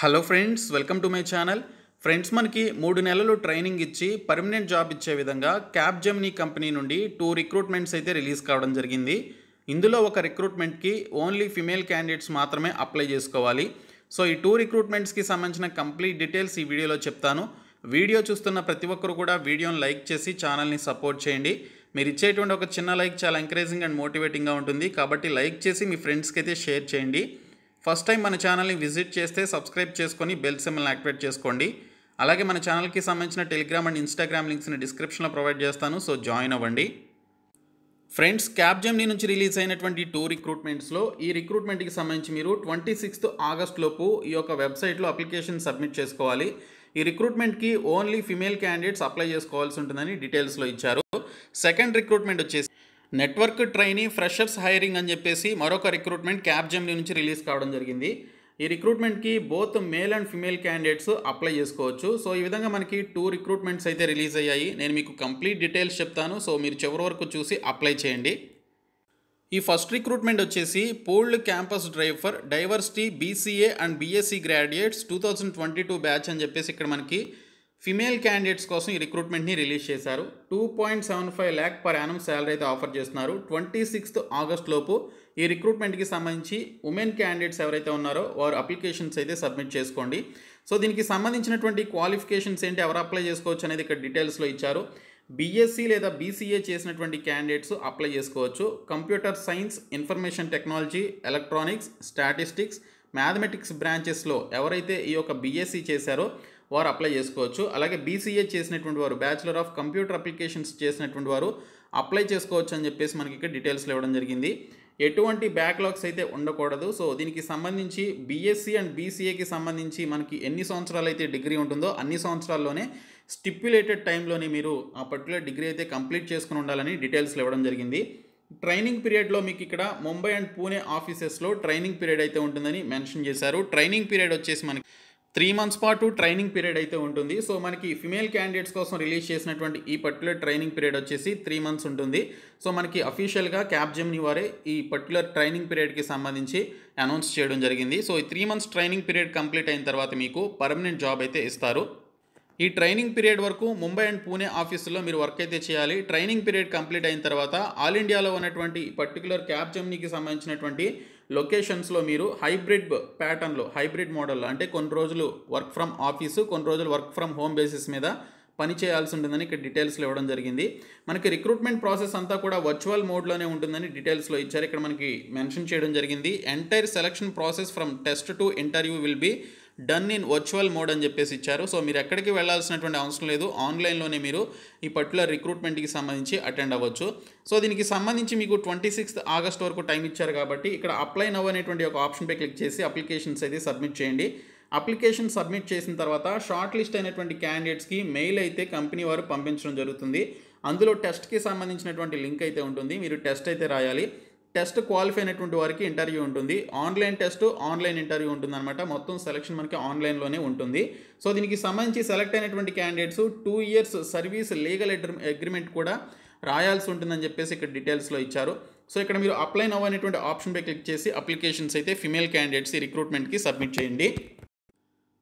hello friends welcome to my channel friends మనకి మూడు నెలలు ట్రైనింగ్ ఇచ్చి పర్మనెంట్ జాబ్ ఇచ్చే విధంగా క్యాబ్ జెమినీ కంపెనీ నుండి టూ రిక్రూట్మెంట్స్ అయితే రిలీజ్ కావడం జరిగింది ఇందులో ఒక రిక్రూట్మెంట్కి ఓన్లీ ఫిమేల్ క్యాండిడేట్స్ మాత్రమే అప్లై చేసుకోవాలి సో ఈ టూ రిక్రూట్మెంట్స్కి సంబంధించిన కంప్లీట్ డీటెయిల్స్ ఈ వీడియోలో చెప్తాను వీడియో చూస్తున్న ప్రతి ఒక్కరు కూడా వీడియోను లైక్ చేసి ఛానల్ని సపోర్ట్ చేయండి మీరు ఇచ్చేటువంటి ఒక చిన్న లైక్ చాలా ఎంకరేజింగ్ అండ్ మోటివేటింగ్గా ఉంటుంది కాబట్టి లైక్ చేసి మీ ఫ్రెండ్స్కి అయితే షేర్ చేయండి ఫస్ట్ టైం మన ఛానల్ని విజిట్ చేస్తే సబ్స్క్రైబ్ చేసుకొని బెల్ సిమ్మల్ని యాక్టివేట్ చేసుకోండి అలాగే మన ఛానల్కి సంబంధించిన టెలిగ్రామ్ అండ్ ఇన్స్టాగ్రామ్ లింక్స్ని డిస్క్రిప్షన్లో ప్రొవైడ్ చేస్తాను సో జాయిన్ అవ్వండి ఫ్రెండ్స్ క్యాబ్జెమ్నీ నుంచి రిలీజ్ అయినటువంటి టూ రిక్రూట్మెంట్స్లో ఈ రిక్రూట్మెంట్కి సంబంధించి మీరు ట్వంటీ సిక్స్త్ ఆగస్ట్ లోపు ఈ యొక్క వెబ్సైట్లో అప్లికేషన్ సబ్మిట్ చేసుకోవాలి ఈ రిక్రూట్మెంట్కి ఓన్లీ ఫిమేల్ క్యాండిడేట్స్ అప్లై చేసుకోవాల్సి ఉంటుందని డీటెయిల్స్లో ఇచ్చారు సెకండ్ రిక్రూట్మెంట్ వచ్చేసి నెట్వర్క్ ట్రైనీ ఫ్రెషర్స్ హైరింగ్ అని చెప్పేసి మరొక రిక్రూట్మెంట్ క్యాప్ జెమ్లీ నుంచి రిలీజ్ కావడం జరిగింది ఈ రిక్రూట్మెంట్కి both male and female candidates apply చేసుకోవచ్చు సో ఈ విధంగా మనకి టూ రిక్రూట్మెంట్స్ అయితే రిలీజ్ అయ్యాయి నేను మీకు కంప్లీట్ డీటెయిల్స్ చెప్తాను సో మీరు చివరి వరకు చూసి అప్లై చేయండి ఈ ఫస్ట్ రిక్రూట్మెంట్ వచ్చేసి pooled campus drive for diversity BCA and BSc graduates two thousand twenty two batch అని చెప్పేసి ఇక్కడ మనకి ఫిమేల్ క్యాండిడేట్స్ కోసం ఈ రిక్రూట్మెంట్ని రిలీజ్ చేశారు two point seven five lakh per annum salary అయితే ఆఫర్ చేస్తున్నారు ట్వంటీ సిక్స్త్ ఆగస్ట్ లోపు ఈ రిక్రూట్మెంట్కి సంబంధించి ఉమెన్ క్యాండిడేట్స్ ఎవరైతే ఉన్నారో వారు అప్లికేషన్స్ అయితే సబ్మిట్ చేసుకోండి సో దీనికి సంబంధించినటువంటి క్వాలిఫికేషన్స్ ఏంటి ఎవరు అప్లై చేసుకోవచ్చు అనేది ఇక్కడ డీటెయిల్స్లో ఇచ్చారు బీఎస్సీ e లేదా బీసీఏ చేసినటువంటి క్యాండిడేట్స్ అప్లై చేసుకోవచ్చు computer science information technology electronics statistics mathematics బ్రాంచెస్లో ఎవరైతే ఈ యొక్క బీఎస్సీ e చేశారో వారు అప్లై చేసుకోవచ్చు అలాగే బీసీఏ చేసినటువంటి వారు బ్యాచిలర్ ఆఫ్ కంప్యూటర్ అప్లికేషన్స్ చేసినటువంటి వారు అప్లై చేసుకోవచ్చు అని చెప్పేసి మనకి ఇక్కడ డీటెయిల్స్లో ఇవ్వడం జరిగింది ఎటువంటి బ్యాక్లాగ్స్ అయితే ఉండకూడదు సో దీనికి సంబంధించి బీఎస్సీ అండ్ బీసీఏకి సంబంధించి మనకి ఎన్ని సంవత్సరాలు అయితే డిగ్రీ ఉంటుందో అన్ని సంవత్సరాల్లోనే స్టిప్యులేటెడ్ టైంలోనే మీరు ఆ పర్టికులర్ డిగ్రీ అయితే కంప్లీట్ చేసుకుని ఉండాలని డీటెయిల్స్లో ఇవ్వడం జరిగింది ట్రైనింగ్ పీరియడ్లో మీకు ఇక్కడ ముంబై అండ్ పూణే ఆఫీసెస్లో ట్రైనింగ్ పీరియడ్ అయితే ఉంటుందని మెన్షన్ చేశారు ట్రైనింగ్ పీరియడ్ వచ్చేసి మనకి త్రీ మంత్స్ పాటు ట్రైనింగ్ పీరియడ్ అయితే ఉంటుంది సో మనకి ఫిమేల్ క్యాండిడేట్స్ కోసం రిలీజ్ చేసినటువంటి ఈ పర్టికులర్ ట్రైనింగ్ పీరియడ్ వచ్చేసి త్రీ మంత్స్ ఉంటుంది సో మనకి అఫీషియల్గా క్యాబ్ జెమ్ని వారే ఈ పర్టికులర్ ట్రైనింగ్ పీరియడ్కి సంబంధించి అనౌన్స్ చేయడం జరిగింది సో ఈ three months training period complete అయిన తర్వాత మీకు పర్మనెంట్ జాబ్ అయితే ఇస్తారు ఈ ట్రైనింగ్ పీరియడ్ వరకు ముంబై అండ్ పూణే ఆఫీసులో మీరు వర్క్ అయితే చేయాలి ట్రైనింగ్ పీరియడ్ కంప్లీట్ అయిన తర్వాత ఆల్ ఇండియాలో ఉన్నటువంటి పర్టికులర్ క్యాబ్ జెమ్నీకి సంబంధించినటువంటి లొకేషన్స్లో మీరు హైబ్రిడ్ ప్యాటర్న్లో హైబ్రిడ్ మోడల్ అంటే కొన్ని రోజులు వర్క్ ఫ్రమ్ ఆఫీసు కొన్ని రోజులు వర్క్ ఫ్రమ్ హోమ్ బేసిస్ మీద పని చేయాల్సి ఉంటుందని ఇక్కడ డీటెయిల్స్లో ఇవ్వడం జరిగింది మనకి రిక్రూట్మెంట్ ప్రాసెస్ అంతా కూడా వర్చువల్ మోడ్లోనే ఉంటుందని డీటెయిల్స్లో ఇచ్చారు ఇక్కడ మనకి మెన్షన్ చేయడం జరిగింది entire selection process from test to interview will be done in virtual mode అని చెప్పేసి ఇచ్చారు సో మీరు ఎక్కడికి వెళ్ళాల్సినటువంటి అవసరం లేదు ఆన్లైన్లోనే మీరు ఈ పర్టికులర్ రిక్రూట్మెంట్కి సంబంధించి అటెండ్ అవ్వచ్చు సో దీనికి సంబంధించి మీకు ట్వంటీ సిక్స్త్ ఆగస్ట్ వరకు టైం ఇచ్చారు కాబట్టి ఇక్కడ అప్లై నవ్ అనేటువంటి ఒక ఆప్షన్పై క్లిక్ చేసి అప్లికేషన్స్ అయితే సబ్మిట్ చేయండి అప్లికేషన్ సబ్మిట్ చేసిన తర్వాత షార్ట్ లిస్ట్ అయినటువంటి క్యాండిడేట్స్కి మెయిల్ అయితే కంపెనీ వారు పంపించడం జరుగుతుంది అందులో టెస్ట్కి సంబంధించినటువంటి లింక్ అయితే ఉంటుంది మీరు టెస్ట్ అయితే రాయాలి టెస్ట్ క్వాలిఫై అయినటువంటి వారికి ఇంటర్వ్యూ ఉంటుంది ఆన్లైన్ టెస్ట్ ఆన్లైన్ ఇంటర్వ్యూ ఉంటుంది అనమాట మొత్తం సెలక్షన్ మనకి ఆన్లైన్లోనే ఉంటుంది సో దీనికి సంబంధించి సెలెక్ట్ అయినటువంటి candidates two years service legal agreement కూడా రాయాల్సి ఉంటుందని చెప్పేసి ఇక్కడ డీటెయిల్స్లో ఇచ్చారు సో ఇక్కడ మీరు అప్లై నవ్వు అనేటువంటి ఆప్షన్పై క్లిక్ చేసి అప్లికేషన్స్ అయితే ఫిమేల్ క్యాండిడేట్స్ రిక్రూట్మెంట్కి సబ్మిట్ చేయండి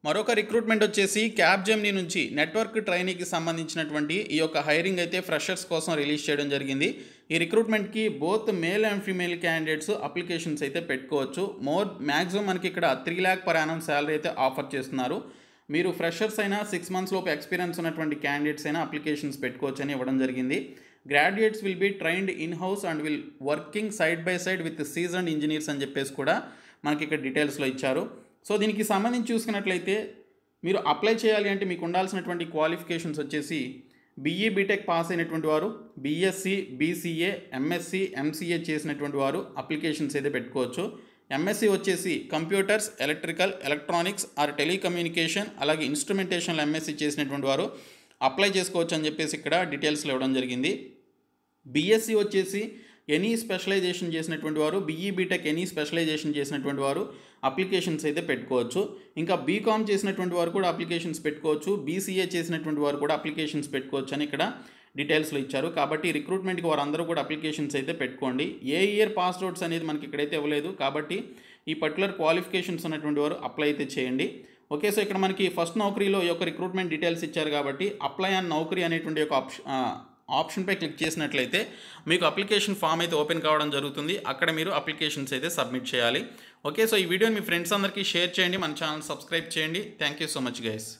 మరొక రిక్రూట్మెంట్ వచ్చేసి క్యాబ్ జెమ్నీ నుంచి నెట్వర్క్ ట్రైనీకి సంబంధించినటువంటి ఈ యొక్క హైరింగ్ అయితే ఫ్రెషర్స్ కోసం రిలీజ్ చేయడం జరిగింది ఈ రిక్రూట్మెంట్కి both male and female candidates applications అయితే పెట్టుకోవచ్చు మోర్ మ్యాక్సిమం మనకి ఇక్కడ three lakh per annum salary అయితే ఆఫర్ చేస్తున్నారు మీరు ఫ్రెషర్స్ అయినా సిక్స్ మంత్స్ లోపు ఎక్స్పీరియన్స్ ఉన్నటువంటి క్యాండిడేట్స్ అయినా అప్లికేషన్స్ పెట్టుకోవచ్చని ఇవ్వడం జరిగింది graduates will be trained in house and will working side by side with seasoned engineers అని చెప్పేసి కూడా మనకి ఇక్కడ డీటెయిల్స్లో ఇచ్చారు సో దీనికి సంబంధించి చూసుకున్నట్లయితే మీరు అప్లై చేయాలి అంటే మీకు ఉండాల్సినటువంటి క్వాలిఫికేషన్స్ వచ్చేసి బీఈ బీటెక్ పాస్ అయినటువంటి వారు బీఎస్సీ బీసీఏ ఎంఎస్సి ఎంసీఏ చేసినటువంటి వారు అప్లికేషన్స్ అయితే పెట్టుకోవచ్చు ఎంఎస్సి వచ్చేసి computers electrical electronics or telecommunication అలాగే ఇన్స్ట్రుమెంటేషన్లు ఎంఎస్సి చేసినటువంటి వారు అప్లై చేసుకోవచ్చు అని చెప్పేసి ఇక్కడ డీటెయిల్స్లో ఇవ్వడం జరిగింది బీఎస్సీ వచ్చేసి ఎనీ స్పెషలైజేషన్ చేసినటువంటి వారు బీఈ బీటెక్ ఎనీ స్పెషలైజేషన్ చేసినటువంటి వారు అప్లికేషన్స్ అయితే పెట్టుకోవచ్చు ఇంకా బీకామ్ చేసినటువంటి వారు కూడా అప్లికేషన్స్ పెట్టుకోవచ్చు బీసీఏ చేసినటువంటి వారు కూడా అప్లికేషన్స్ పెట్టుకోవచ్చు అని ఇక్కడ డీటెయిల్స్లో ఇచ్చారు కాబట్టి రిక్రూట్మెంట్కి వారందరూ కూడా అప్లికేషన్స్ అయితే పెట్టుకోండి ఏ ఇయర్ పాస్ అవుట్స్ అనేది మనకి ఇక్కడైతే ఇవ్వలేదు కాబట్టి ఈ పర్టికులర్ క్వాలిఫికేషన్స్ ఉన్నటువంటి వారు అప్లై అయితే చేయండి ఓకే సో ఇక్కడ మనకి ఫస్ట్ నౌకరీలో ఈ యొక్క రిక్రూట్మెంట్ డీటెయిల్స్ ఇచ్చారు కాబట్టి అప్లై అండ్ నౌకరీ అనేటువంటి ఒక ఆప్షన్ ఆప్షన్పై క్లిక్ చేసినట్లయితే మీకు అప్లికేషన్ ఫామ్ అయితే ఓపెన్ కావడం జరుగుతుంది అక్కడ మీరు అప్లికేషన్స్ అయితే సబ్మిట్ చేయాలి ఓకే సో ఈ వీడియోని మీ ఫ్రెండ్స్ అందరికీ షేర్ చేయండి మన ఛానల్ సబ్స్క్రైబ్ చేయండి thank you so much guys